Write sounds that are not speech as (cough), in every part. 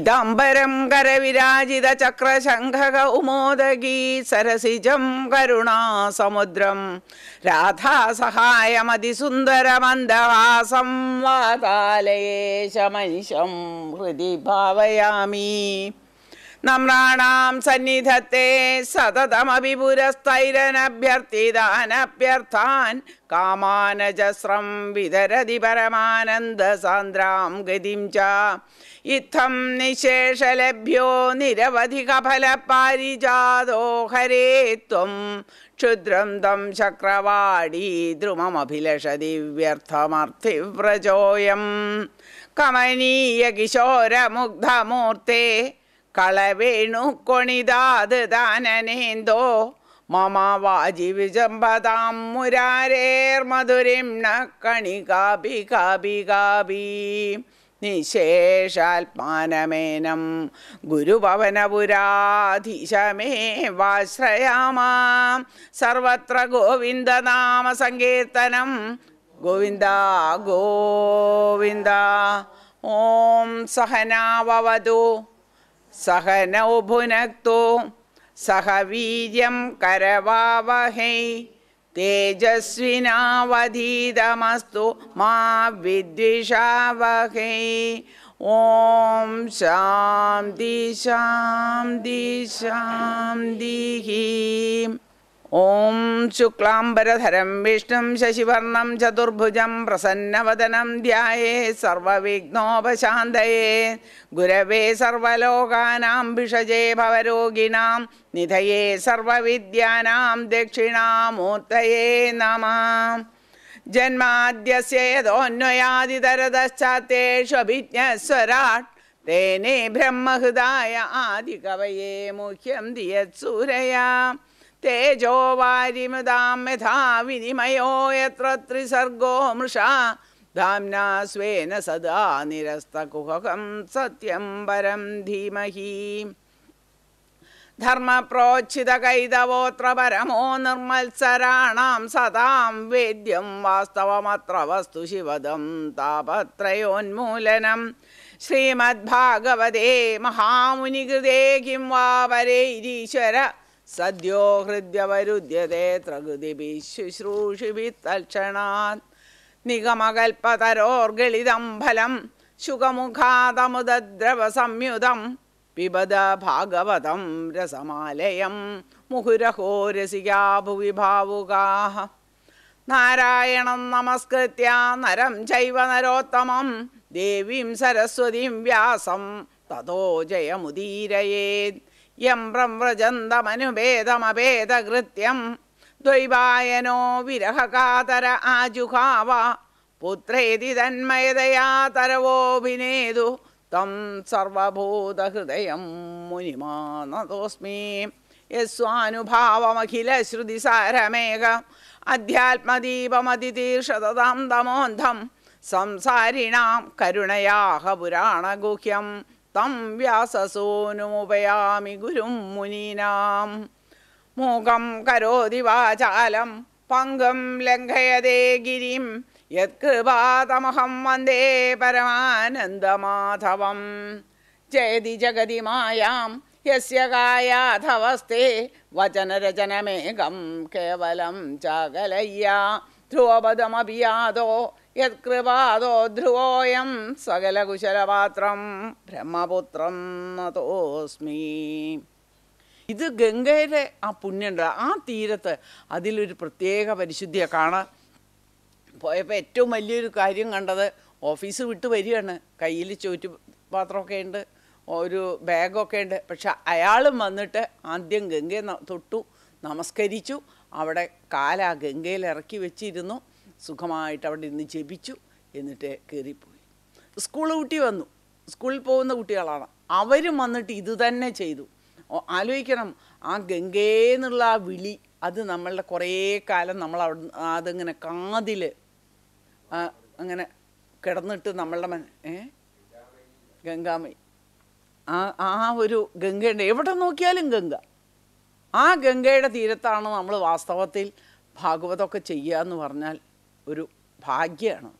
പീതാംബരം കരവിരാജിത ചക്രശംഖകൗമോദഗീ സരസിജം കരുണാസമുദ്രം രാധാസഹായമതിസുന്ദരമന്ദവാസം വാതാലയേ ശമൻശം ഹൃദി ഭാവയാമി നമ്രാണാം സന്നിധത്തെ സതതമഭിപുരസ്ഥൈരനഭ്യർത്ഥിതാനഭ്യർത്ഥാൻ കാമാനജസ്രം വിതരതി പരമാനന്ദസാന്ദ്രാം ഗതിം ച ഇത്തം നിശേഷലഭ്യോ നിരവധി കഫലപ്പാരിജാതോ ഹരേ ത്വം ക്ഷുദ്രം തം ചക്രവാടി ദ്രുമമഭിലഷതി വ്യർത്ഥമർത്ഥിവ്രജോയം കമനീയ കിശോരമുഗ്ധമൂർത്തേ കളവേണുക്കൊണിതാത് ദാനനേന്തോ മമ മുരാരേർ മധുരിം ന കാപി കാപി കാപീ നിശേഷാത്മാനമേനം ഗുരുഭവനപുരാധീശമേവാശ്രയാമാം സർവത്ര ഗോവിന്ദനാമ സങ്കീർത്തനം ഗോവിന്ദ ഗോവിന്ദ ഓം സഹനാവതു സഹനൗ ഭുനക്തു സഹ വീര്യം കരവാവഹൈ तेजस्विनावधीतमस्तु मा विद्विषावहे ॐ शां दिशां दिशां दी ഓം ശുക്ലാംബരധരം വിഷ്ണും ശശിവർണം ചതുർഭുജം പ്രസന്നവദനം ധ്യായേ സർവവിഘ്നോപശാന്തയേ ഗുരവേ സർവലോകാനാം ഭിഷജേ ഭവരോഗിണാം നിധയേ സർവവിദ്യാനാം ദക്ഷിണാമൂർത്തയേ നമ ജന്മാദ്യസ്യ തേനേ ബ്രഹ്മഹൃദായ ആദികവയേ മുഖ്യം ദിയത് സൂരയാ തേജോ വാരിമൃതാം യഥാ വിനിമയോ എത്ര ത്രിസർഗോ മൃഷ ധാംന സ്വേന സദാ നിരസ്തകുഹകം സത്യം പരം ധീമഹി ധർമ്മപ്രോച്ഛിത കൈതവോത്ര പരമോ നിർമ്മത്സരാണാം സദാം വേദ്യം വാസ്തവമത്ര വസ്തു ശിവദം താപത്രയോന്മൂലനം ശ്രീമദ്ഭാഗവതേ മഹാമുനികൃതേ കിം വാ ഈശ്വര സദ്യോ ഹൃദ്യവരുദ്ധ്യതേ പ്രകൃതിഭി ശുശ്രൂഷിഭി തൽക്ഷണാത് നിഗമകൽപ്പതരോർഗളിതം ഫലം ശുഖമുഖാതമുദ്രവസംയുതം പിബദ ഭാഗവതം രസമാലയം മുഹുരഹോ രസികാ ഭുവി ഭാവുകാഹ നാരായണം നമസ്കൃത്യ നരം ചൈവ നരോത്തമം ദേവീം സരസ്വതീം വ്യാസം തതോ ജയമുദീരയേത് യം പ്രവ്രജന്തമനുഭേദമഭേദകൃത്യം ദ്വൈവായനോ വിരഹകാതര ആജുഹാവ പുത്രേതി തന്മയതയാ തരവോഭിനേതു തം സർവഭൂതഹൃദയം മുനിമാനതോസ്മി യസ്വാനുഭാവമഖിലശ്രുതിസാരമേക അധ്യാത്മദീപമതിതീർഷതാം തമോന്ധം സംസാരിണാം കരുണയാഹ പുരാണഗുഹ്യം തം വ്യാസസൂനുമുപയാമി ഗുരും മുനീനാം മുഖം കരോതി വാചാലം പങ്കം ലംഘയതേ ഗിരിം യത്കൃപാതമഹം വന്ദേ പരമാനന്ദമാധവം ജയതി ജഗതി മായാം യസ്യ കായാധവസ്തേ വചനരചനമേകം കേവലം ചകലയ്യ ധ്രുവപദമഭിയാതോ യത്കൃപാദോ ധ്രുവോയം സകലകുശലപാത്രം ബ്രഹ്മപുത്രം തോസ്മി ഇത് ഗംഗയുടെ ആ പുണ്യമുണ്ട് ആ തീരത്ത് അതിലൊരു പ്രത്യേക പരിശുദ്ധിയെ കാണാൻ പോയപ്പോൾ ഏറ്റവും വലിയൊരു കാര്യം കണ്ടത് ഓഫീസ് വിട്ട് വരികയാണ് കയ്യിൽ ചോറ്റുപാത്രമൊക്കെ ഉണ്ട് ഒരു ബാഗൊക്കെ ഉണ്ട് പക്ഷെ അയാളും വന്നിട്ട് ആദ്യം ഗംഗയെ തൊട്ടു നമസ്കരിച്ചു അവിടെ കാല ഗംഗയിൽ ഇറക്കി വെച്ചിരുന്നു സുഖമായിട്ട് അവിടെ ഇരുന്ന് ജപിച്ചു എന്നിട്ട് കയറിപ്പോയി സ്കൂൾ കുട്ടി വന്നു സ്കൂളിൽ പോകുന്ന കുട്ടികളാണ് അവരും വന്നിട്ട് ഇത് തന്നെ ചെയ്തു ആലോചിക്കണം ആ ഗംഗേന്നുള്ള ആ വിളി അത് നമ്മളുടെ കുറേ കാലം നമ്മൾ അവിടെ അതിങ്ങനെ കാതിൽ അങ്ങനെ കിടന്നിട്ട് നമ്മളുടെ മന ഏ ഗംഗാമൈ ആ ആ ഒരു ഗംഗയുടെ എവിടെ നോക്കിയാലും ഗംഗ ആ ഗംഗയുടെ തീരത്താണ് നമ്മൾ വാസ്തവത്തിൽ ഭാഗവതമൊക്കെ ചെയ്യുക എന്ന് പറഞ്ഞാൽ ഒരു ഭാഗ്യമാണ്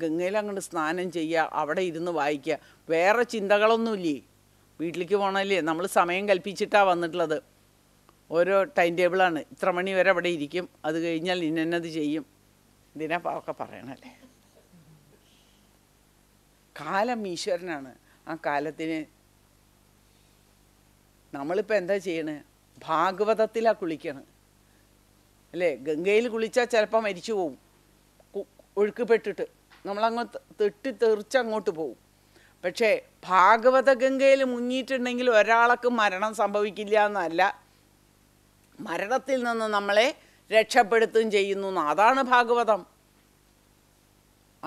ഗംഗയിൽ അങ്ങോട്ട് സ്നാനം ചെയ്യുക അവിടെ ഇരുന്ന് വായിക്കുക വേറെ ചിന്തകളൊന്നുമില്ലേ വീട്ടിലേക്ക് പോകണമല്ലേ നമ്മൾ സമയം കൽപ്പിച്ചിട്ടാണ് വന്നിട്ടുള്ളത് ഓരോ ടൈം ടേബിളാണ് ഇത്ര മണി വരെ അവിടെ ഇരിക്കും അത് കഴിഞ്ഞാൽ ഇന്നത് ചെയ്യും ഇതിനാ ഒക്കെ പറയണല്ലേ കാലം ഈശ്വരനാണ് ആ കാലത്തിന് നമ്മളിപ്പോൾ എന്താ ചെയ്യണേ ഭാഗവതത്തിലാണ് കുളിക്കണേ അല്ലേ ഗംഗയിൽ കുളിച്ചാൽ ചിലപ്പോൾ മരിച്ചു പോവും ഒഴുക്കപ്പെട്ടിട്ട് നമ്മളങ്ങ് തെട്ടി അങ്ങോട്ട് പോവും പക്ഷേ ഭാഗവത ഗംഗയിൽ മുങ്ങിയിട്ടുണ്ടെങ്കിൽ ഒരാൾക്ക് മരണം സംഭവിക്കില്ല എന്നല്ല മരണത്തിൽ നിന്ന് നമ്മളെ രക്ഷപ്പെടുത്തുകയും ചെയ്യുന്നു അതാണ് ഭാഗവതം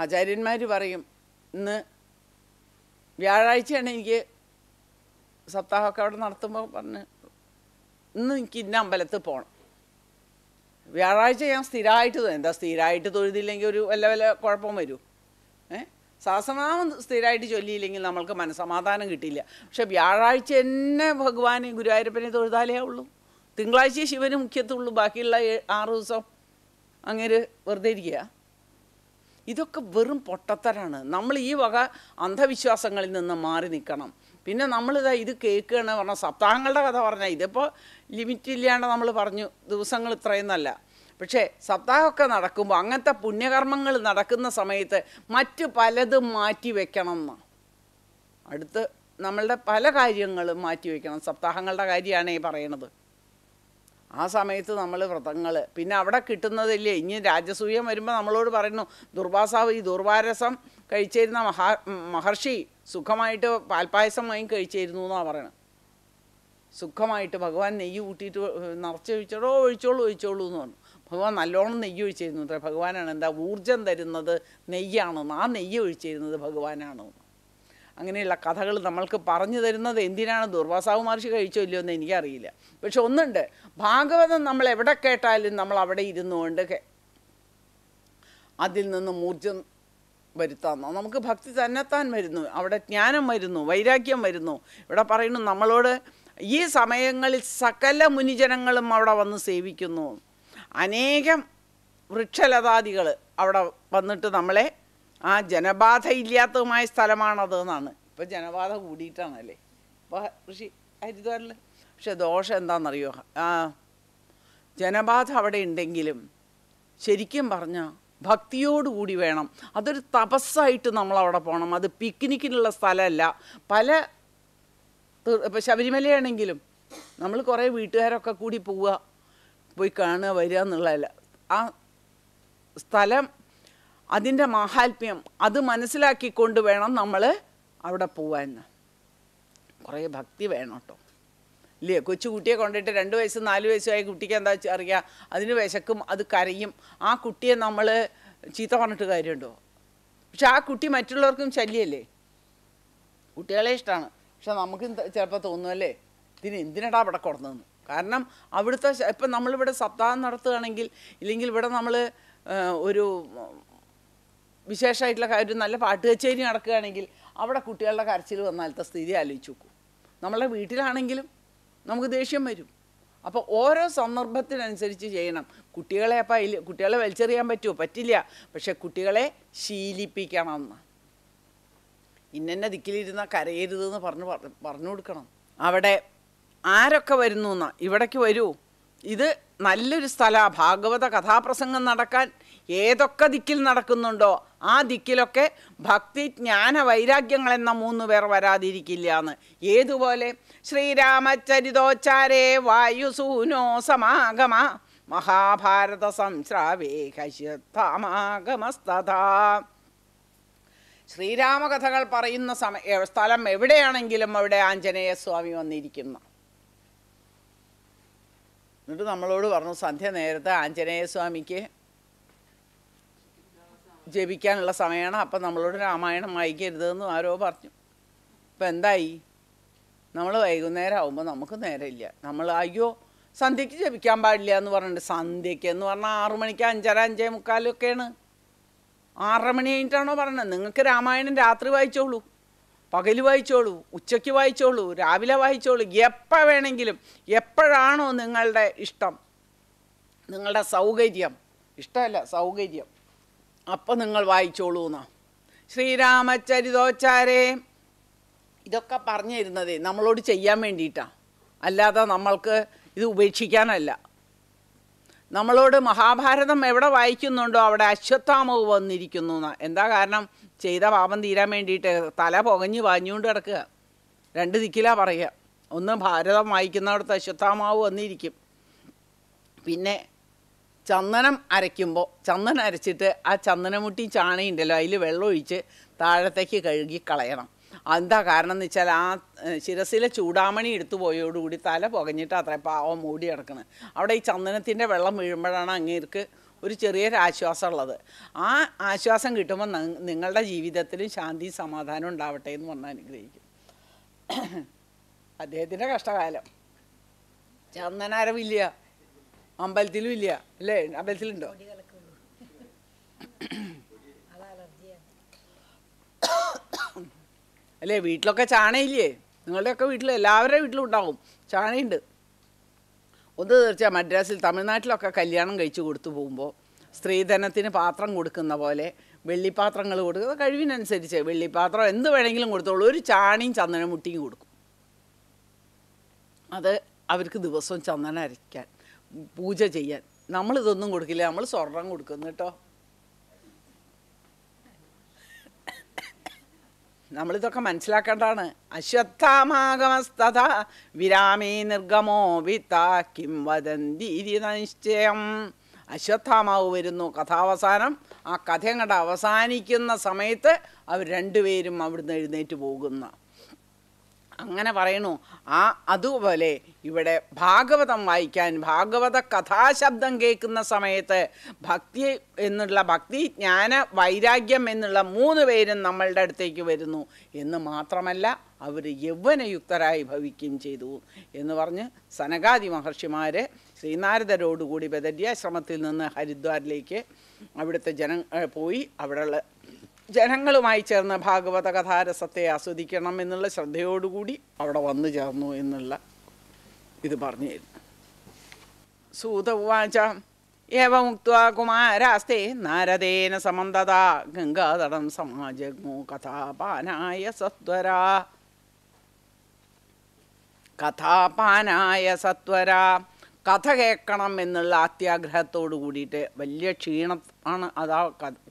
ആചാര്യന്മാർ പറയും ഇന്ന് വ്യാഴാഴ്ചയാണ് എനിക്ക് സപ്താഹമൊക്കെ അവിടെ നടത്തുമ്പോൾ പറഞ്ഞ് ഇന്ന് എനിക്ക് ഇന്ന അമ്പലത്തിൽ പോകണം വ്യാഴാഴ്ച ഞാൻ സ്ഥിരമായിട്ട് എന്താ സ്ഥിരമായിട്ട് തൊഴുതില്ലെങ്കിൽ ഒരു വല്ല വല്ല കുഴപ്പം വരൂ ഏ സഹസ്രനാമം സ്ഥിരമായിട്ട് ചൊല്ലിയില്ലെങ്കിൽ നമ്മൾക്ക് മനസ്സമാധാനം കിട്ടില്ല പക്ഷെ വ്യാഴാഴ്ച തന്നെ ഭഗവാനെ ഗുരുവായൂരപ്പനെ തൊഴുതാലേ ഉള്ളൂ തിങ്കളാഴ്ച ശിവന് മുഖ്യത്തുള്ളൂ ബാക്കിയുള്ള ആറ് ദിവസം അങ്ങനെ വെറുതെ ഇരിക്കുക ഇതൊക്കെ വെറും പൊട്ടത്തരാണ് നമ്മൾ ഈ വക അന്ധവിശ്വാസങ്ങളിൽ നിന്ന് മാറി നിൽക്കണം പിന്നെ ഇതാ ഇത് കേൾക്കുകയാണ് പറഞ്ഞാൽ സപ്താഹങ്ങളുടെ കഥ പറഞ്ഞാൽ ഇതിപ്പോൾ ലിമിറ്റ് ഇല്ലാണ്ട് നമ്മൾ പറഞ്ഞു ദിവസങ്ങൾ നല്ല പക്ഷേ സപ്താഹമൊക്കെ നടക്കുമ്പോൾ അങ്ങനത്തെ പുണ്യകർമ്മങ്ങൾ നടക്കുന്ന സമയത്ത് മറ്റ് പലതും മാറ്റി വെക്കണം എന്ന് അടുത്ത് നമ്മളുടെ പല കാര്യങ്ങളും മാറ്റി വെക്കണം സപ്താഹങ്ങളുടെ കാര്യമാണ് ഈ പറയണത് ആ സമയത്ത് നമ്മൾ വ്രതങ്ങൾ പിന്നെ അവിടെ കിട്ടുന്നതില്ലേ ഇനി രാജസൂയം വരുമ്പോൾ നമ്മളോട് പറയുന്നു ദുർവാസാവ് ഈ ദുർവാരസം കഴിച്ചിരുന്ന മഹാ മഹർഷി സുഖമായിട്ട് പാൽപ്പായസം വാങ്ങി കഴിച്ചിരുന്നു എന്നാണ് പറയണത് സുഖമായിട്ട് ഭഗവാൻ നെയ്യ് കൂട്ടിയിട്ട് നിറച്ച് ഒഴിച്ചോളൂ ഒഴിച്ചോളൂ ഒഴിച്ചോളൂ എന്ന് പറഞ്ഞു ഭഗവാൻ നല്ലോണം നെയ്യ് ഒഴിച്ചിരുന്നു അത്ര ഭഗവാനാണ് എന്താ ഊർജം തരുന്നത് നെയ്യാണെന്ന് ആ നെയ്യ് ഒഴിച്ചിരുന്നത് ഭഗവാനാണെന്ന് അങ്ങനെയുള്ള കഥകൾ നമ്മൾക്ക് പറഞ്ഞു തരുന്നത് എന്തിനാണ് ദുർവാസാവ് മഹർഷി കഴിച്ചോ ഇല്ലയോ എന്ന് എനിക്കറിയില്ല പക്ഷെ ഒന്നുണ്ട് ഭാഗവതം നമ്മൾ എവിടെ കേട്ടാലും നമ്മൾ അവിടെ ഇരുന്നുകൊണ്ട് അതിൽ നിന്നും ഊർജം വരുത്താം നമുക്ക് ഭക്തി തന്നെത്താൻ വരുന്നു അവിടെ ജ്ഞാനം വരുന്നു വൈരാഗ്യം വരുന്നു ഇവിടെ പറയുന്നു നമ്മളോട് ഈ സമയങ്ങളിൽ സകല മുനിജനങ്ങളും അവിടെ വന്ന് സേവിക്കുന്നു അനേകം വൃക്ഷലതാദികൾ അവിടെ വന്നിട്ട് നമ്മളെ ആ ജനബാധ ഇല്ലാത്തതുമായ സ്ഥലമാണത് എന്നാണ് ഇപ്പോൾ ജനബാധ കൂടിയിട്ടാണല്ലേ ഇപ്പോൾ ഋഷി ഹരിദ്വാറിൽ പക്ഷെ ദോഷം എന്താണെന്നറിയോ ആ ജനബാധ അവിടെ ഉണ്ടെങ്കിലും ശരിക്കും പറഞ്ഞാൽ ഭക്തിയോടുകൂടി വേണം അതൊരു തപസ്സായിട്ട് നമ്മൾ അവിടെ പോകണം അത് പിക്നിക്കിനുള്ള സ്ഥലമല്ല പല ഇപ്പോൾ ശബരിമലയാണെങ്കിലും നമ്മൾ കുറേ വീട്ടുകാരൊക്കെ കൂടി പോവുക പോയി കാണുക വരിക എന്നുള്ളതല്ല ആ സ്ഥലം അതിൻ്റെ മാഹാത്മ്യം അത് മനസ്സിലാക്കിക്കൊണ്ട് വേണം നമ്മൾ അവിടെ പോവാൻ കുറേ ഭക്തി വേണം കേട്ടോ ഇല്ലേ കൊച്ചു കുട്ടിയെ കൊണ്ടിട്ട് രണ്ട് വയസ്സും നാല് വയസ്സുമായ കുട്ടിക്ക് എന്താ അറിയാം അതിന് വിശക്കും അത് കരയും ആ കുട്ടിയെ നമ്മൾ ചീത്ത പറഞ്ഞിട്ട് കാര്യമുണ്ടോ പക്ഷെ ആ കുട്ടി മറ്റുള്ളവർക്കും ശല്യല്ലേ കുട്ടികളെ ഇഷ്ടമാണ് പക്ഷെ നമുക്ക് ചിലപ്പോൾ തോന്നുമല്ലേ ഇതിന് എന്തിനടാ ഇവിടെ കൊടുന്നതെന്ന് കാരണം അവിടുത്തെ ഇപ്പം നമ്മളിവിടെ സപ്താഹം നടത്തുകയാണെങ്കിൽ ഇല്ലെങ്കിൽ ഇവിടെ നമ്മൾ ഒരു വിശേഷമായിട്ടുള്ള ഒരു നല്ല പാട്ട് കച്ചേരി നടക്കുകയാണെങ്കിൽ അവിടെ കുട്ടികളുടെ കരച്ചിൽ വന്നാലത്തെ സ്ഥിതി ആലോചിച്ച് നോക്കും നമ്മളെ വീട്ടിലാണെങ്കിലും നമുക്ക് ദേഷ്യം വരും അപ്പോൾ ഓരോ സന്ദർഭത്തിനനുസരിച്ച് ചെയ്യണം കുട്ടികളെ അപ്പം അതിൽ കുട്ടികളെ വലിച്ചെറിയാൻ പറ്റുമോ പറ്റില്ല പക്ഷെ കുട്ടികളെ ശീലിപ്പിക്കണം ഇന്നെ ദിക്കിലിരുന്ന കരയരുതെന്ന് പറഞ്ഞു പറഞ്ഞു കൊടുക്കണം അവിടെ ആരൊക്കെ വരുന്നു എന്നാ ഇവിടേക്ക് വരൂ ഇത് നല്ലൊരു സ്ഥലമാണ് ഭാഗവത കഥാപ്രസംഗം നടക്കാൻ ഏതൊക്കെ ദിക്കിൽ നടക്കുന്നുണ്ടോ ആ ദിക്കിലൊക്കെ ഭക്തി ജ്ഞാന വൈരാഗ്യങ്ങൾ എന്ന മൂന്ന് പേർ വരാതിരിക്കില്ല എന്ന് ഏതുപോലെ ശ്രീരാമചരിതോച്ചാരേ വായുസൂനോ സമാഗമ മഹാഭാരത സംശ്രാവേ ഹശ്യത്താമാഗമസ്തഥാ ശ്രീരാമകഥകൾ പറയുന്ന സമയ സ്ഥലം എവിടെയാണെങ്കിലും അവിടെ ആഞ്ജനേയ സ്വാമി വന്നിരിക്കുന്നു എന്നിട്ട് നമ്മളോട് പറഞ്ഞു സന്ധ്യ നേരത്തെ ആഞ്ജനേയ സ്വാമിക്ക് ജപിക്കാനുള്ള സമയമാണ് അപ്പം നമ്മളോട് രാമായണം വായിക്കരുതെന്നും ആരോ പറഞ്ഞു ഇപ്പം എന്തായി നമ്മൾ വൈകുന്നേരം ആകുമ്പോൾ നമുക്ക് നേരമില്ല നമ്മൾ അയ്യോ സന്ധ്യയ്ക്ക് ജപിക്കാൻ പാടില്ല എന്ന് പറഞ്ഞിട്ട് സന്ധ്യയ്ക്ക് എന്ന് പറഞ്ഞാൽ ആറു മണിക്ക് അഞ്ചര അഞ്ചേ മുക്കാലൊക്കെയാണ് ആറര മണി കഴിഞ്ഞിട്ടാണോ പറഞ്ഞത് നിങ്ങൾക്ക് രാമായണം രാത്രി വായിച്ചോളൂ പകൽ വായിച്ചോളൂ ഉച്ചയ്ക്ക് വായിച്ചോളൂ രാവിലെ വായിച്ചോളൂ എപ്പോൾ വേണമെങ്കിലും എപ്പോഴാണോ നിങ്ങളുടെ ഇഷ്ടം നിങ്ങളുടെ സൗകര്യം ഇഷ്ടമല്ല സൗകര്യം അപ്പം നിങ്ങൾ വായിച്ചോളൂ എന്നാ ശ്രീരാമചരിതോച്ചാരേ ഇതൊക്കെ പറഞ്ഞു തരുന്നതേ നമ്മളോട് ചെയ്യാൻ വേണ്ടിയിട്ടാണ് അല്ലാതെ നമ്മൾക്ക് ഇത് ഉപേക്ഷിക്കാനല്ല നമ്മളോട് മഹാഭാരതം എവിടെ വായിക്കുന്നുണ്ടോ അവിടെ അശ്വത്ഥാമവ് വന്നിരിക്കുന്നു എന്നാ എന്താ കാരണം ചെയ്ത പാപം തീരാൻ വേണ്ടിയിട്ട് തല പുകഞ്ഞ് വാഞ്ഞുകൊണ്ട് കിടക്കുക രണ്ട് ദിക്കിലാ പറയുക ഒന്ന് ഭാരതം വായിക്കുന്നിടത്ത് അശ്വത്ഥാമാവ് വന്നിരിക്കും പിന്നെ ചന്ദനം അരയ്ക്കുമ്പോൾ ചന്ദനം അരച്ചിട്ട് ആ ചന്ദനമുട്ടി ചാണയുണ്ടല്ലോ അതിൽ വെള്ളമൊഴിച്ച് താഴത്തേക്ക് കഴുകി കളയണം അതെന്താ കാരണം എന്ന് വെച്ചാൽ ആ ശിരസിലെ ചൂടാമണി എടുത്തു പോയോടുകൂടി തല പുകഞ്ഞിട്ട് അത്ര പാവം മൂടി കിടക്കുന്നത് അവിടെ ഈ ചന്ദനത്തിൻ്റെ വെള്ളം വീഴുമ്പോഴാണ് അങ്ങേർക്ക് ഒരു ചെറിയൊരാശ്വാസം ഉള്ളത് ആ ആശ്വാസം കിട്ടുമ്പോൾ നിങ്ങളുടെ ജീവിതത്തിൽ ശാന്തി സമാധാനം ഉണ്ടാവട്ടെ എന്ന് പറഞ്ഞാൽ അനുഗ്രഹിക്കും (clears throat) അദ്ദേഹത്തിൻ്റെ കഷ്ടകാലം ചന്ദനാരവില്ല അമ്പലത്തിലും ഇല്ല അല്ലേ അമ്പലത്തിലുണ്ടോ അല്ലേ വീട്ടിലൊക്കെ ചാണയില്ലേ നിങ്ങളുടെയൊക്കെ വീട്ടിൽ എല്ലാവരുടെ വീട്ടിലും ഉണ്ടാവും ചാണയുണ്ട് ഒന്ന് തീർച്ചയായും മദ്രാസിൽ തമിഴ്നാട്ടിലൊക്കെ കല്യാണം കഴിച്ചു കൊടുത്തു പോകുമ്പോൾ സ്ത്രീധനത്തിന് പാത്രം കൊടുക്കുന്ന പോലെ വെള്ളിപ്പാത്രങ്ങൾ കൊടുക്കുക കഴിവിനനുസരിച്ച് വെള്ളിപ്പാത്രം എന്ത് വേണമെങ്കിലും കൊടുത്തോളൂ ഒരു ചാണിയും ചന്ദനമുട്ടിയും കൊടുക്കും അത് അവർക്ക് ദിവസവും ചന്ദനം അരയ്ക്കാൻ പൂജ ചെയ്യാൻ നമ്മളിതൊന്നും കൊടുക്കില്ല നമ്മൾ സ്വർണം കൊടുക്കുന്നു കേട്ടോ നമ്മളിതൊക്കെ മനസ്സിലാക്കേണ്ടതാണ് അശ്വത്ഥാമാഗമസ്തഥ വിരാമേ നിർഗമോ വിത്താ കിം വദന്തി നിശ്ചയം അശ്വത്ഥാമാവ് വരുന്നു കഥാവസാനം ആ കഥ അങ്ങോട്ട് അവസാനിക്കുന്ന സമയത്ത് അവർ രണ്ടുപേരും അവിടുന്ന് എഴുന്നേറ്റ് പോകുന്ന അങ്ങനെ പറയണു ആ അതുപോലെ ഇവിടെ ഭാഗവതം വായിക്കാൻ ഭാഗവത കഥാശബ്ദം കേൾക്കുന്ന സമയത്ത് ഭക്തി എന്നുള്ള ഭക്തി ജ്ഞാന വൈരാഗ്യം എന്നുള്ള മൂന്ന് പേരും നമ്മളുടെ അടുത്തേക്ക് വരുന്നു എന്ന് മാത്രമല്ല അവർ യൗവനയുക്തരായി ഭവിക്കുകയും ചെയ്തു എന്ന് പറഞ്ഞ് സനകാദി മഹർഷിമാർ ശ്രീനാരദരോടുകൂടി ബദരിയാശ്രമത്തിൽ നിന്ന് ഹരിദ്വാറിലേക്ക് അവിടുത്തെ ജന പോയി അവിടെയുള്ള ജനങ്ങളുമായി ചേർന്ന് ഭാഗവത കഥാരസത്തെ ആസ്വദിക്കണം എന്നുള്ള ശ്രദ്ധയോടുകൂടി അവിടെ വന്നു ചേർന്നു എന്നുള്ള ഇത് പറഞ്ഞിരുന്നു സൂത ഉവാച ഏവമുക്വാ കുമാരാസ്തെ നാരദേന സമന്തതാ ഗംഗാതടം സമാജഗ്മു കഥാപാനായ സത്വരാ കഥാപാനായ സത്വരാ കഥ കേൾക്കണം എന്നുള്ള അത്യാഗ്രഹത്തോട് കൂടിയിട്ട് വലിയ ക്ഷീണമാണ് അതാ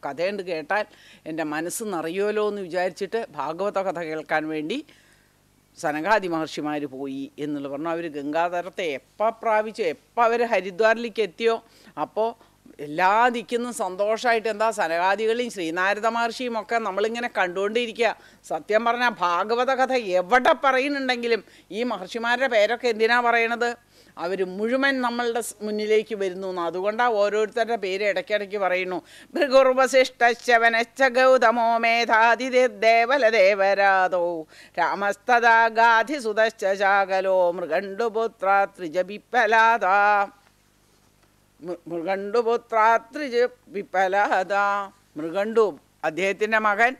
കഥയുണ്ട് കേട്ടാൽ എൻ്റെ മനസ്സ് നിറയുമല്ലോ എന്ന് വിചാരിച്ചിട്ട് ഭാഗവത കഥ കേൾക്കാൻ വേണ്ടി സനകാദി മഹർഷിമാർ പോയി എന്നുള്ള പറഞ്ഞു അവർ ഗംഗാതരത്തെ എപ്പോൾ പ്രാപിച്ചു എപ്പോൾ അവർ ഹരിദ്വാറിലേക്ക് എത്തിയോ അപ്പോൾ എല്ലാ ദിക്കിന്നും സന്തോഷമായിട്ട് എന്താ സനകാദികളും ശ്രീനാരദ മഹർഷിയും ഒക്കെ നമ്മളിങ്ങനെ കണ്ടുകൊണ്ടിരിക്കുക സത്യം പറഞ്ഞാൽ ഭാഗവത കഥ എവിടെ പറയുന്നുണ്ടെങ്കിലും ഈ മഹർഷിമാരുടെ പേരൊക്കെ എന്തിനാ പറയണത് അവർ മുഴുവൻ നമ്മളുടെ മുന്നിലേക്ക് വരുന്നു എന്ന് അതുകൊണ്ടാണ് ഓരോരുത്തരുടെ പേര് ഇടയ്ക്കിടയ്ക്ക് പറയുന്നു ഭൃഗുർവശിഷ്ടവനശ്ചൗതമോ ഗൗതമോ മേധാതിദേവലദേവരാതോ രാമസ്തദാ സുതശ്ചാകലോ ശാകലോ മൃഗണ്ഡുപുത്ര ത്രിജബിപ്പലാതാ മൃഗണ്ടുപുത്രാത്രിജ് വിപലഹത മൃഗണ്ടു അദ്ദേഹത്തിൻ്റെ മകൻ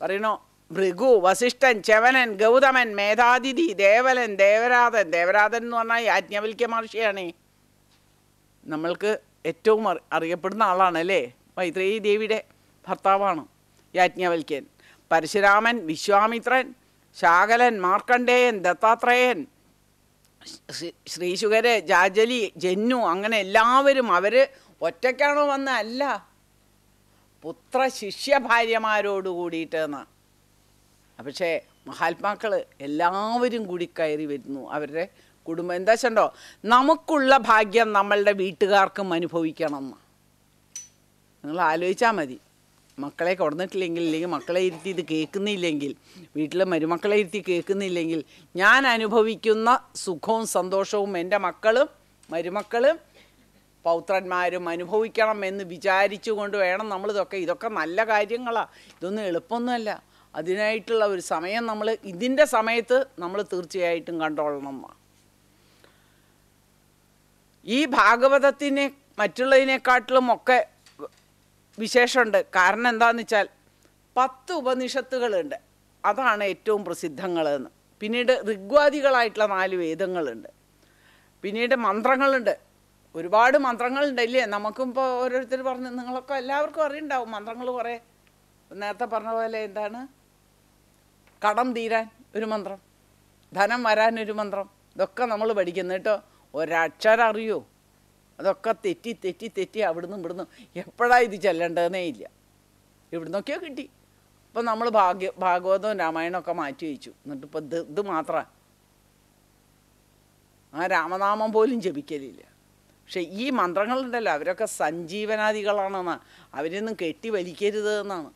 പറയണു ഭൃഗു വസിഷ്ഠൻ ചെവനൻ ഗൗതമൻ മേധാതിഥി ദേവലൻ ദേവരാധൻ ദേവരാധൻ എന്ന് പറഞ്ഞാൽ യാജ്ഞവൽക്യ മഹർഷിയാണ് നമ്മൾക്ക് ഏറ്റവും അറിയപ്പെടുന്ന ആളാണ് അല്ലേ മൈത്രേയി ദേവിയുടെ ഭർത്താവാണ് യാജ്ഞവൽക്യൻ പരശുരാമൻ വിശ്വാമിത്രൻ ശാകലൻ മാർക്കണ്ഡേയൻ ദത്താത്രേയൻ ശ്രീശുഖര് ജാജലി ജന്നു അങ്ങനെ എല്ലാവരും അവർ ഒറ്റയ്ക്കാണോ വന്ന അല്ല പുത്ര ശിഷ്യ ഭാര്യമാരോട് കൂടിയിട്ടെന്ന് പക്ഷേ മഹാത്മാക്കൾ എല്ലാവരും കൂടി കയറി വരുന്നു അവരുടെ കുടുംബം എന്താ വെച്ചോ നമുക്കുള്ള ഭാഗ്യം നമ്മളുടെ വീട്ടുകാർക്കും അനുഭവിക്കണം എന്ന് നിങ്ങൾ ആലോചിച്ചാൽ മതി മക്കളെ കൊടുന്നിട്ടില്ലെങ്കിൽ അല്ലെങ്കിൽ മക്കളെ ഇരുത്തി ഇത് കേൾക്കുന്നില്ലെങ്കിൽ വീട്ടിലെ മരുമക്കളെ ഇരുത്തി കേൾക്കുന്നില്ലെങ്കിൽ ഞാൻ അനുഭവിക്കുന്ന സുഖവും സന്തോഷവും എൻ്റെ മക്കളും മരുമക്കളും പൗത്രന്മാരും അനുഭവിക്കണം എന്ന് വിചാരിച്ചുകൊണ്ട് വേണം നമ്മൾ ഇതൊക്കെ ഇതൊക്കെ നല്ല കാര്യങ്ങളാണ് ഇതൊന്നും എളുപ്പമൊന്നുമല്ല അതിനായിട്ടുള്ള ഒരു സമയം നമ്മൾ ഇതിൻ്റെ സമയത്ത് നമ്മൾ തീർച്ചയായിട്ടും കണ്ടോളണം ഈ ഭാഗവതത്തിനെ മറ്റുള്ളതിനെക്കാട്ടിലും ഒക്കെ വിശേഷമുണ്ട് കാരണം എന്താന്ന് വെച്ചാൽ പത്ത് ഉപനിഷത്തുകളുണ്ട് അതാണ് ഏറ്റവും പ്രസിദ്ധങ്ങളെന്ന് പിന്നീട് ഋഗ്വാദികളായിട്ടുള്ള നാല് വേദങ്ങളുണ്ട് പിന്നീട് മന്ത്രങ്ങളുണ്ട് ഒരുപാട് മന്ത്രങ്ങളുണ്ട് ഇല്ലേ നമുക്കും ഇപ്പോൾ ഓരോരുത്തർ പറഞ്ഞ് നിങ്ങളൊക്കെ എല്ലാവർക്കും അറിയണ്ടാവും മന്ത്രങ്ങൾ കുറേ നേരത്തെ പറഞ്ഞ പോലെ എന്താണ് കടം തീരാൻ ഒരു മന്ത്രം ധനം വരാൻ ഒരു മന്ത്രം ഇതൊക്കെ നമ്മൾ പഠിക്കുന്നു കേട്ടോ ഒരക്ഷരം അറിയുമോ അതൊക്കെ തെറ്റി തെറ്റി തെറ്റി അവിടുന്ന് ഇവിടുന്ന് എപ്പോഴാണ് ഇത് ചെല്ലേണ്ടതെന്നേ ഇല്ല ഇവിടുന്നൊക്കെയോ കിട്ടി ഇപ്പം നമ്മൾ ഭാഗ്യ ഭാഗവതവും രാമായണമൊക്കെ മാറ്റി വെച്ചു എന്നിട്ട് ഇപ്പം ഇത് ഇത് മാത്രമാണ് ആ രാമനാമം പോലും ജപിക്കലില്ല പക്ഷെ ഈ മന്ത്രങ്ങളുണ്ടല്ലോ അവരൊക്കെ സഞ്ജീവനാദികളാണെന്ന് അവരൊന്നും കെട്ടി വലിക്കരുത് എന്നാണ്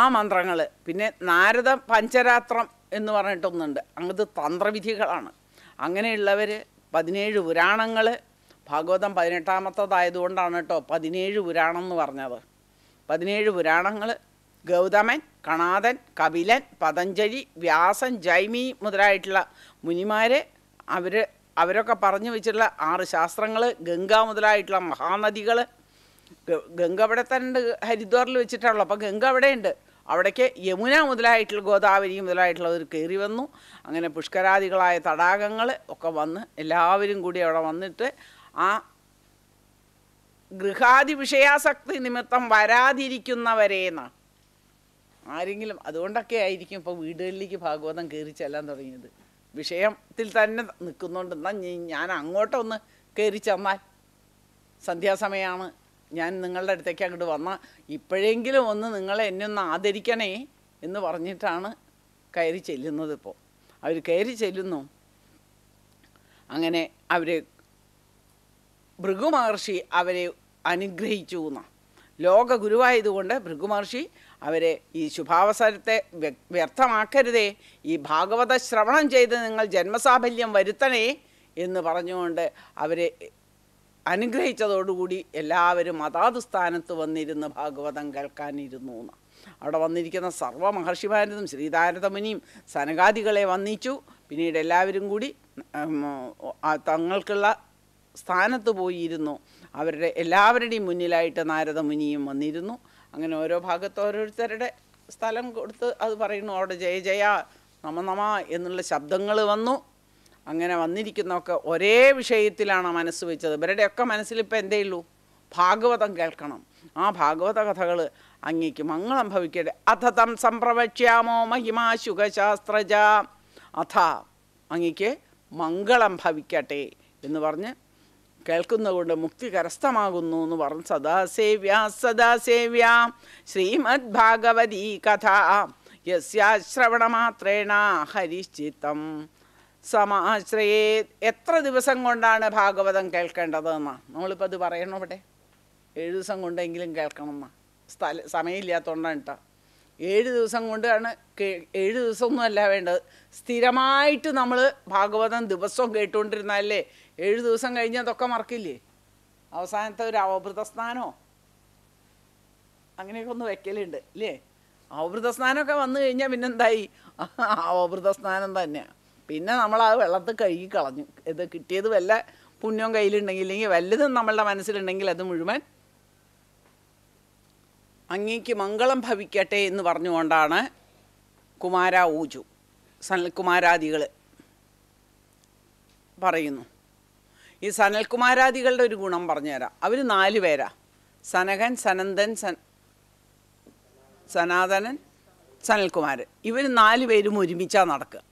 ആ മന്ത്രങ്ങൾ പിന്നെ നാരദ പഞ്ചരാത്രം എന്ന് പറഞ്ഞിട്ടൊന്നുണ്ട് അങ്ങനത്തെ തന്ത്രവിധികളാണ് അങ്ങനെയുള്ളവർ പതിനേഴ് പുരാണങ്ങൾ ഭാഗവതം പതിനെട്ടാമത്തതായതുകൊണ്ടാണ് കേട്ടോ പതിനേഴ് പുരാണം എന്ന് പറഞ്ഞത് പതിനേഴ് പുരാണങ്ങൾ ഗൗതമൻ കണാദൻ കപിലൻ പതഞ്ജലി വ്യാസൻ ജൈമി മുതലായിട്ടുള്ള മുനിമാർ അവർ അവരൊക്കെ പറഞ്ഞു വെച്ചിട്ടുള്ള ആറ് ശാസ്ത്രങ്ങൾ ഗംഗ മുതലായിട്ടുള്ള മഹാനദികൾ ഗംഗ അവിടെ തന്നെ ഹരിദ്വാറിൽ വെച്ചിട്ടാണല്ലോ അപ്പോൾ ഗംഗ അവിടെയുണ്ട് അവിടേക്ക് യമുന മുതലായിട്ടുള്ള ഗോദാവരി മുതലായിട്ടുള്ളവർ കയറി വന്നു അങ്ങനെ പുഷ്കരാദികളായ തടാകങ്ങൾ ഒക്കെ വന്ന് എല്ലാവരും കൂടി അവിടെ വന്നിട്ട് ആ ഗൃഹാതി വിഷയാസക്തി നിമിത്തം വരാതിരിക്കുന്നവരേന്നാണ് ആരെങ്കിലും അതുകൊണ്ടൊക്കെ ആയിരിക്കും ഇപ്പോൾ വീടുകളിലേക്ക് ഭാഗവതം കയറി ചെല്ലാൻ തുടങ്ങിയത് വിഷയത്തിൽ തന്നെ നിൽക്കുന്നുണ്ടെന്നാൽ ഞാൻ അങ്ങോട്ടൊന്ന് കയറി ചെന്നാൽ സന്ധ്യാസമയമാണ് ഞാൻ നിങ്ങളുടെ അടുത്തേക്ക് അങ്ങോട്ട് വന്നാൽ ഇപ്പോഴെങ്കിലും ഒന്ന് നിങ്ങൾ എന്നെ ഒന്ന് ആദരിക്കണേ എന്ന് പറഞ്ഞിട്ടാണ് കയറി ചെല്ലുന്നത് ഇപ്പോൾ അവർ കയറി ചെല്ലുന്നു അങ്ങനെ അവർ ഭൃഗുമഹർഷി അവരെ അനുഗ്രഹിച്ചു എന്നാണ് ലോക ഗുരുവായതുകൊണ്ട് ഭൃഗുമഹർഷി അവരെ ഈ ശുഭാവസരത്തെ വ്യർത്ഥമാക്കരുതേ ഈ ഭാഗവത ശ്രവണം ചെയ്ത് നിങ്ങൾ ജന്മസാഫല്യം വരുത്തണേ എന്ന് പറഞ്ഞുകൊണ്ട് അവരെ അനുഗ്രഹിച്ചതോടുകൂടി എല്ലാവരും അതാത് സ്ഥാനത്ത് വന്നിരുന്ന് ഭാഗവതം കേൾക്കാനിരുന്നു എന്ന് അവിടെ വന്നിരിക്കുന്ന സർവ്വ മഹർഷിമാരതും ശ്രീതാരതമുനിയും സനകാദികളെ വന്നിച്ചു പിന്നീട് എല്ലാവരും കൂടി തങ്ങൾക്കുള്ള സ്ഥാനത്ത് പോയിരുന്നു അവരുടെ എല്ലാവരുടെയും മുന്നിലായിട്ട് നാരദമുനിയും വന്നിരുന്നു അങ്ങനെ ഓരോ ഭാഗത്ത് ഓരോരുത്തരുടെ സ്ഥലം കൊടുത്ത് അത് പറയുന്നു അവിടെ ജയ ജയ നമ നമ എന്നുള്ള ശബ്ദങ്ങൾ വന്നു അങ്ങനെ വന്നിരിക്കുന്നതൊക്കെ ഒരേ വിഷയത്തിലാണ് മനസ്സ് വെച്ചത് ഇവരുടെയൊക്കെ മനസ്സിലിപ്പോൾ എന്തേ ഉള്ളൂ ഭാഗവതം കേൾക്കണം ആ ഭാഗവത കഥകൾ അങ്ങേക്ക് മംഗളം ഭവിക്കട്ടെ അഥതം സംപ്രവക്ഷ്യാമോ മഹിമാ ശുഖശാസ്ത്രജ അഥ അങ്ങേക്ക് മംഗളം ഭവിക്കട്ടെ എന്ന് പറഞ്ഞ് കൊണ്ട് മുക്തി കരസ്ഥമാകുന്നു എന്ന് പറഞ്ഞ് സദാസേവ്യ സദാസേവ്യ ശ്രീമദ് ഭാഗവതി കഥ യസ്യാശ്രവണമാത്രേണ ഹരിശ്ചിത്തം സമാശ്രയേ എത്ര ദിവസം കൊണ്ടാണ് ഭാഗവതം കേൾക്കേണ്ടതെന്നാ നമ്മളിപ്പോൾ അത് പറയണോ ഇവിടെ ഏഴ് ദിവസം കൊണ്ടെങ്കിലും കേൾക്കണമെന്നാ സ്ഥല സമയമില്ലാത്തതുകൊണ്ടാണ് കേട്ടോ ഏഴ് ദിവസം കൊണ്ടാണ് ഏഴ് ദിവസമൊന്നുമല്ല വേണ്ടത് സ്ഥിരമായിട്ട് നമ്മൾ ഭാഗവതം ദിവസവും കേട്ടുകൊണ്ടിരുന്നാലേ ഏഴ് ദിവസം കഴിഞ്ഞാൽ അതൊക്കെ മറക്കില്ലേ അവസാനത്തെ ഒരു അവഭൃത സ്നാനോ അങ്ങനെയൊക്കെ ഒന്ന് വെക്കലുണ്ട് ഇല്ലേ അവഭൃത സ്നാനമൊക്കെ വന്നു കഴിഞ്ഞാൽ പിന്നെന്തായി (laughs) അവഭൃത സ്നാനം തന്നെയാണ് പിന്നെ നമ്മൾ ആ വെള്ളത്തിൽ കഴുകി കളഞ്ഞു ഇത് കിട്ടിയത് വല്ല പുണ്യവും കയ്യിലുണ്ടെങ്കിൽ ഇല്ലെങ്കിൽ വലുതും നമ്മളുടെ മനസ്സിലുണ്ടെങ്കിൽ അത് മുഴുവൻ അങ്ങേക്ക് മംഗളം ഭവിക്കട്ടെ എന്ന് പറഞ്ഞുകൊണ്ടാണ് കുമാര ഊജു സനൽകുമാരാദികൾ പറയുന്നു ഈ സനൽകുമാരാദികളുടെ ഒരു ഗുണം പറഞ്ഞുതരാം അവർ നാല് പേരാ സനകൻ സനന്ദൻ സൻ സനാതനൻ സനൽകുമാരൻ ഇവർ നാല് പേരും ഒരുമിച്ചാണ് നടക്കുക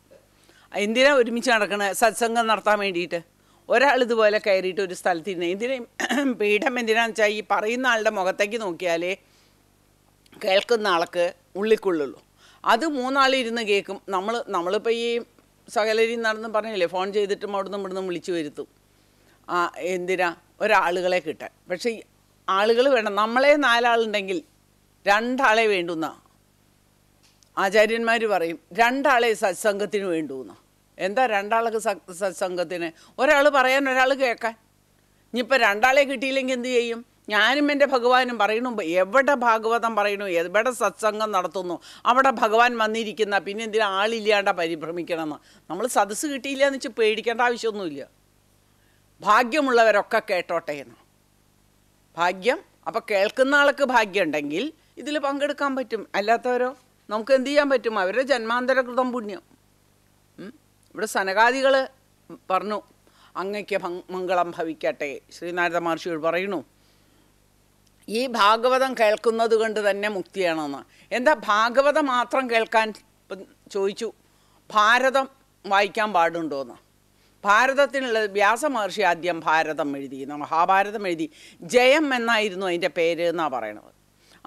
എന്തിനാ ഒരുമിച്ച് നടക്കണ സത്സംഗം നടത്താൻ വേണ്ടിയിട്ട് ഒരാൾ ഇതുപോലെ കയറിയിട്ട് ഒരു സ്ഥലത്തിരുന്ന് എന്തിനും (clears throat) പീഠം എന്തിനാണെന്ന് വെച്ചാൽ ഈ പറയുന്ന ആളുടെ മുഖത്തേക്ക് നോക്കിയാലേ കേൾക്കുന്ന ആൾക്ക് ഉള്ളിക്കുള്ളുള്ളൂ അത് മൂന്നാളിരുന്ന് കേൾക്കും നമ്മൾ നമ്മളിപ്പോൾ ഈ സകലരി നടന്ന് പറഞ്ഞില്ലേ ഫോൺ ചെയ്തിട്ടും അവിടുന്ന് ഇവിടുന്ന് വിളിച്ചു വരുത്തും ആ എന്തിനാ ഒരാളുകളെ കിട്ടാൻ പക്ഷേ ആളുകൾ വേണം നമ്മളെ നാലാളുണ്ടെങ്കിൽ രണ്ടാളെ വേണ്ടുന്ന ആചാര്യന്മാർ പറയും രണ്ടാളെ സത്സംഗത്തിന് വേണ്ടുന്നാണ് എന്താ രണ്ടാൾക്ക് സത്സംഗത്തിന് ഒരാൾ പറയാൻ ഒരാൾ കേൾക്കാൻ ഇനിയിപ്പോൾ രണ്ടാളെ കിട്ടിയില്ലെങ്കിൽ എന്ത് ചെയ്യും ഞാനും എൻ്റെ ഭഗവാനും പറയണു എവിടെ ഭാഗവതം പറയണു എവിടെ സത്സംഗം നടത്തുന്നു അവിടെ ഭഗവാൻ വന്നിരിക്കുന്ന പിന്നെ എന്തിനാ ആളില്ലാണ്ട പരിഭ്രമിക്കണമെന്ന് നമ്മൾ സദസ്സ് കിട്ടിയില്ല എന്ന് വെച്ച് പേടിക്കേണ്ട ആവശ്യമൊന്നുമില്ല ഭാഗ്യമുള്ളവരൊക്കെ കേട്ടോട്ടെ എന്ന് ഭാഗ്യം അപ്പോൾ കേൾക്കുന്ന ആൾക്ക് ഭാഗ്യം ഉണ്ടെങ്കിൽ ഇതിൽ പങ്കെടുക്കാൻ പറ്റും അല്ലാത്തവരോ നമുക്ക് എന്ത് ചെയ്യാൻ പറ്റും അവരുടെ ജന്മാന്തരകൃതം പുണ്യം ഇവിടെ സനകാദികൾ പറഞ്ഞു അങ്ങയ്ക്ക് മംഗളം ഭവിക്കട്ടെ ശ്രീനാരദ മഹർഷി പറയുന്നു ഈ ഭാഗവതം കേൾക്കുന്നത് കൊണ്ട് തന്നെ മുക്തിയാണെന്ന് എന്താ ഭാഗവതം മാത്രം കേൾക്കാൻ ചോദിച്ചു ഭാരതം വായിക്കാൻ പാടുണ്ടോ എന്ന് ഭാരതത്തിനുള്ള വ്യാസമഹർഷി ആദ്യം ഭാരതം എഴുതി മഹാഭാരതം എഴുതി ജയം എന്നായിരുന്നു അതിൻ്റെ പേര് എന്നാണ് പറയണത്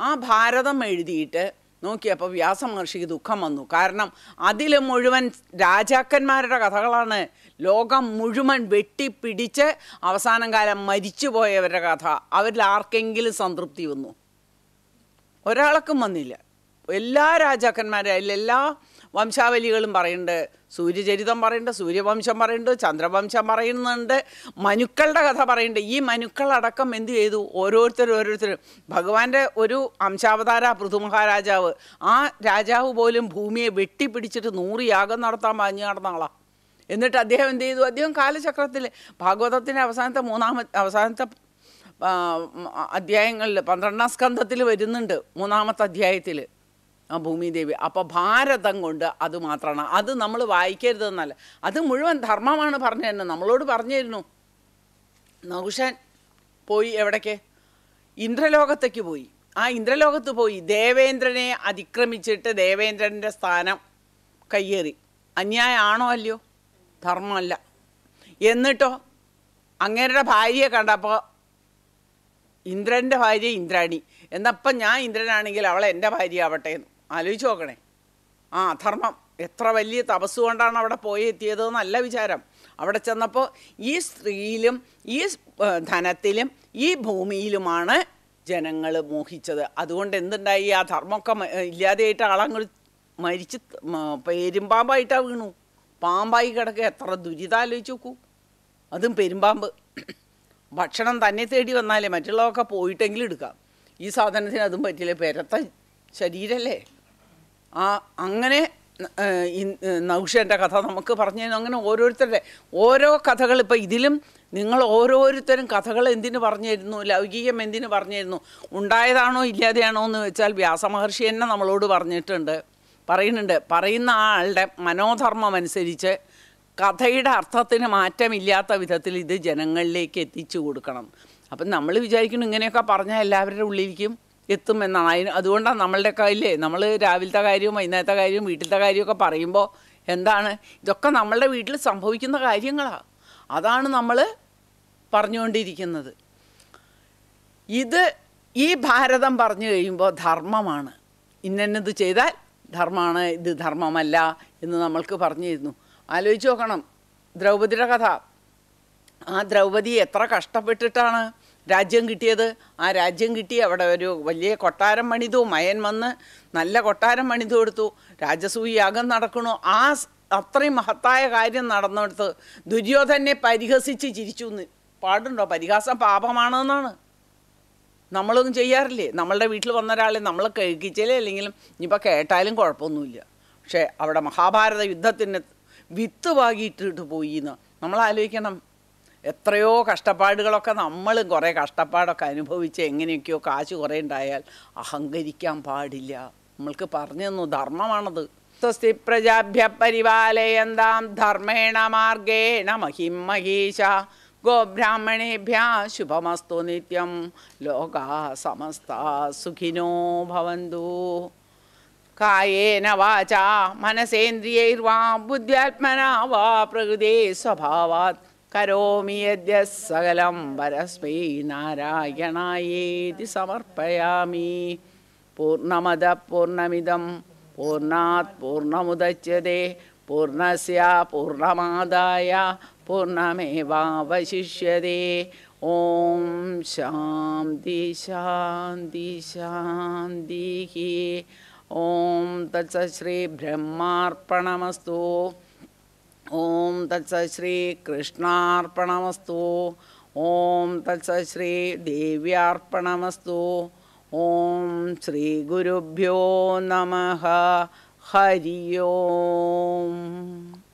ആ ഭാരതം എഴുതിയിട്ട് നോക്കിയപ്പോൾ മഹർഷിക്ക് ദുഃഖം വന്നു കാരണം അതിൽ മുഴുവൻ രാജാക്കന്മാരുടെ കഥകളാണ് ലോകം മുഴുവൻ വെട്ടിപ്പിടിച്ച് അവസാനം കാലം മരിച്ചുപോയവരുടെ കഥ അവരിൽ ആർക്കെങ്കിലും സംതൃപ്തി വന്നു ഒരാൾക്കും വന്നില്ല എല്ലാ രാജാക്കന്മാരും എല്ലാ വംശാവലികളും പറയുന്നുണ്ട് സൂര്യചരിതം പറയുന്നുണ്ട് സൂര്യവംശം പറയുന്നുണ്ട് ചന്ദ്രവംശം പറയുന്നുണ്ട് മനുക്കളുടെ കഥ പറയുന്നുണ്ട് ഈ മനുക്കളടക്കം എന്തു ചെയ്തു ഓരോരുത്തരും ഓരോരുത്തരും ഭഗവാന്റെ ഒരു അംശാവതാര പൃഥുമഹാരാജാവ് ആ രാജാവ് പോലും ഭൂമിയെ വെട്ടിപ്പിടിച്ചിട്ട് നൂറ് യാഗം നടത്താൻ പാഞ്ഞു നടന്ന ആളാണ് എന്നിട്ട് അദ്ദേഹം എന്ത് ചെയ്തു അദ്ദേഹം കാലചക്രത്തിൽ ഭാഗവതത്തിൻ്റെ അവസാനത്തെ മൂന്നാമത്തെ അവസാനത്തെ അധ്യായങ്ങളിൽ പന്ത്രണ്ടാം സ്കന്ധത്തിൽ വരുന്നുണ്ട് മൂന്നാമത്തെ അധ്യായത്തിൽ ഭൂമിദേവി അപ്പം ഭാരതം കൊണ്ട് അത് മാത്രമാണ് അത് നമ്മൾ വായിക്കരുതെന്നല്ല അത് മുഴുവൻ ധർമ്മമാണ് പറഞ്ഞു തന്നെ നമ്മളോട് പറഞ്ഞിരുന്നു നൗഷൻ പോയി എവിടേക്ക് ഇന്ദ്രലോകത്തേക്ക് പോയി ആ ഇന്ദ്രലോകത്ത് പോയി ദേവേന്ദ്രനെ അതിക്രമിച്ചിട്ട് ദേവേന്ദ്രൻ്റെ സ്ഥാനം കയ്യേറി അന്യായമാണോ അല്ലയോ ധർമ്മമല്ല എന്നിട്ടോ അങ്ങേരുടെ ഭാര്യയെ കണ്ടപ്പോൾ ഇന്ദ്രൻ്റെ ഭാര്യ ഇന്ദ്രാണി എന്നപ്പം ഞാൻ ഇന്ദ്രനാണെങ്കിൽ അവൾ എൻ്റെ ഭാര്യ ആവട്ടെ എന്ന് ആലോചിച്ച് നോക്കണേ ആ അധർമ്മം എത്ര വലിയ തപസ് കൊണ്ടാണ് അവിടെ പോയി എത്തിയതെന്നല്ല വിചാരം അവിടെ ചെന്നപ്പോൾ ഈ സ്ത്രീയിലും ഈ ധനത്തിലും ഈ ഭൂമിയിലുമാണ് ജനങ്ങൾ മോഹിച്ചത് അതുകൊണ്ട് എന്തുണ്ടായി ആ ധർമ്മമൊക്കെ ഇല്ലാതെയായിട്ട് ആളങ്ങൾ മരിച്ച് പെരുമ്പാമ്പായിട്ടാ വീണു പാമ്പായി കിടക്കുക എത്ര ദുരിതാലോചിച്ച് നോക്കൂ അതും പെരുമ്പാമ്പ് ഭക്ഷണം തന്നെ തേടി വന്നാലേ മറ്റുള്ളതൊക്കെ പോയിട്ടെങ്കിലും എടുക്കാം ഈ സാധനത്തിന് അതും പറ്റില്ല പെരത്ത ശരീരമല്ലേ ആ അങ്ങനെ നൗഷേൻ്റെ കഥ നമുക്ക് പറഞ്ഞു അങ്ങനെ ഓരോരുത്തരുടെ ഓരോ കഥകൾ ഇപ്പോൾ ഇതിലും നിങ്ങൾ ഓരോരുത്തരും കഥകൾ എന്തിനു പറഞ്ഞു തരുന്നു ലൗകികം എന്തിനു പറഞ്ഞു തരുന്നു ഉണ്ടായതാണോ ഇല്ലാതെയാണോ എന്ന് വെച്ചാൽ വ്യാസമഹർഷി തന്നെ നമ്മളോട് പറഞ്ഞിട്ടുണ്ട് പറയുന്നുണ്ട് പറയുന്ന ആളുടെ മനോധർമ്മം അനുസരിച്ച് കഥയുടെ അർത്ഥത്തിന് മാറ്റമില്ലാത്ത വിധത്തിൽ ഇത് ജനങ്ങളിലേക്ക് എത്തിച്ചു കൊടുക്കണം അപ്പം നമ്മൾ വിചാരിക്കുന്നു ഇങ്ങനെയൊക്കെ പറഞ്ഞാൽ എല്ലാവരുടെ ഉള്ളിലേക്കും എത്തുമെന്നാണ് അതിന് അതുകൊണ്ടാണ് നമ്മളുടെ കയ്യിലേ നമ്മൾ രാവിലത്തെ കാര്യവും വൈകുന്നേരത്തെ കാര്യവും വീട്ടിലത്തെ കാര്യമൊക്കെ പറയുമ്പോൾ എന്താണ് ഇതൊക്കെ നമ്മളുടെ വീട്ടിൽ സംഭവിക്കുന്ന കാര്യങ്ങളാണ് അതാണ് നമ്മൾ പറഞ്ഞുകൊണ്ടിരിക്കുന്നത് ഇത് ഈ ഭാരതം പറഞ്ഞു കഴിയുമ്പോൾ ധർമ്മമാണ് ഇന്നത് ചെയ്താൽ ധർമ്മമാണ് ഇത് ധർമ്മമല്ല എന്ന് നമ്മൾക്ക് പറഞ്ഞു തരുന്നു ആലോചിച്ച് നോക്കണം ദ്രൗപതിയുടെ കഥ ആ ദ്രൗപതി എത്ര കഷ്ടപ്പെട്ടിട്ടാണ് രാജ്യം കിട്ടിയത് ആ രാജ്യം കിട്ടി അവിടെ ഒരു വലിയ കൊട്ടാരം പണിതു മയൻ വന്ന് നല്ല കൊട്ടാരം പണിതു കൊടുത്തു രാജസൂയി യാഗം നടക്കണു ആ അത്രയും മഹത്തായ കാര്യം നടന്നെടുത്ത് ദുര്യോധനെ പരിഹസിച്ച് ചിരിച്ചു പാടുണ്ടോ പരിഹാസം പാപമാണെന്നാണ് നമ്മളൊന്നും ചെയ്യാറില്ലേ നമ്മളുടെ വീട്ടിൽ വന്ന ഒരാളെ നമ്മൾ കേൾക്കിച്ചാലേ അല്ലെങ്കിലും ഇനിയിപ്പോൾ കേട്ടാലും കുഴപ്പമൊന്നുമില്ല പക്ഷേ അവിടെ മഹാഭാരത യുദ്ധത്തിന് വിത്ത് വാങ്ങിയിട്ടിട്ട് പോയി എന്ന് നമ്മൾ ആലോചിക്കണം എത്രയോ കഷ്ടപ്പാടുകളൊക്കെ നമ്മൾ കുറേ കഷ്ടപ്പാടൊക്കെ അനുഭവിച്ച് എങ്ങനെയൊക്കെയോ കാശ് കുറേ ഉണ്ടായാൽ അഹങ്കരിക്കാൻ പാടില്ല നമ്മൾക്ക് പറഞ്ഞു തന്നു ധർമ്മമാണത് സ്വസ്തി പ്രജാഭ്യ പരിപാലയന്താം ധർമ്മേണ മാർഗേണ മഹിം മഹീഷ ഗോബ്രാഹ്മണേഭ്യ ശുഭമസ്തു നിത്യം ലോക സമസ്ത സുഖിനോ ഭവന്തു കായേന വാച മനസേന്ദ്രിയൈർവാ ബുദ്ധ്യാത്മന വാ പ്രകൃതി സ്വഭാവാത് കരോമി സകലം പരസ്മൈ നാരായണായേതി സമർപ്പയാമി പൂർണ്ണമത പൂർണ്ണമിതം പൂർണ്ണാത് പൂർണ്ണമുദച്യതേ പൂർണ്ണസ്യ പൂർണ്ണമാദായ പൂർണ്ണമേവാവശിഷ്യതേ ഓം ശാന്തി ശാന്തി ശാന്തി ഓം തത്സശ്രീ ബ്രഹ്മാർപ്പണമസ്തു ॐ तत्स श्रीकृष्णार्पणमस्तु ॐ तत्स श्रीदेव्यार्पणमस्तु ॐ श्रीगुरुभ्यो नमः हरि ओम्